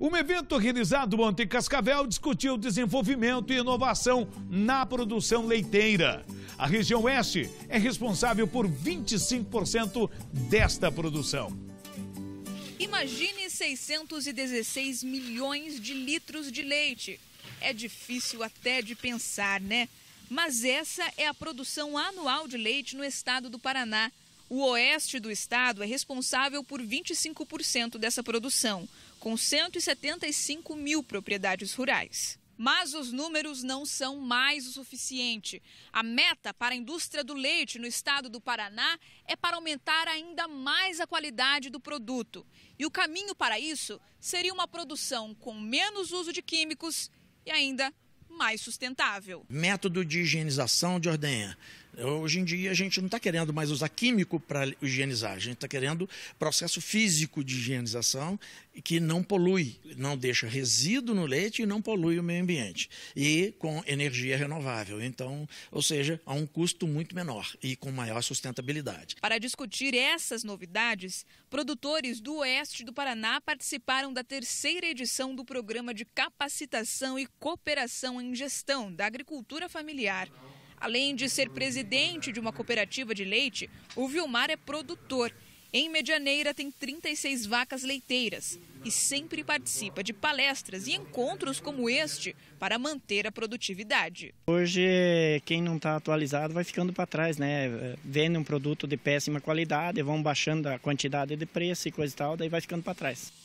Um evento realizado ontem em Cascavel discutiu desenvolvimento e inovação na produção leiteira. A região oeste é responsável por 25% desta produção. Imagine 616 milhões de litros de leite. É difícil até de pensar, né? Mas essa é a produção anual de leite no estado do Paraná. O oeste do estado é responsável por 25% dessa produção, com 175 mil propriedades rurais. Mas os números não são mais o suficiente. A meta para a indústria do leite no estado do Paraná é para aumentar ainda mais a qualidade do produto. E o caminho para isso seria uma produção com menos uso de químicos e ainda mais sustentável. Método de higienização de ordenha Hoje em dia a gente não está querendo mais usar químico para higienizar, a gente está querendo processo físico de higienização que não polui, não deixa resíduo no leite e não polui o meio ambiente. E com energia renovável, então, ou seja, a um custo muito menor e com maior sustentabilidade. Para discutir essas novidades, produtores do oeste do Paraná participaram da terceira edição do programa de capacitação e cooperação em gestão da agricultura familiar. Além de ser presidente de uma cooperativa de leite, o Vilmar é produtor. Em Medianeira tem 36 vacas leiteiras e sempre participa de palestras e encontros como este para manter a produtividade. Hoje, quem não está atualizado vai ficando para trás, né? Vende um produto de péssima qualidade, vão baixando a quantidade de preço e coisa e tal, daí vai ficando para trás.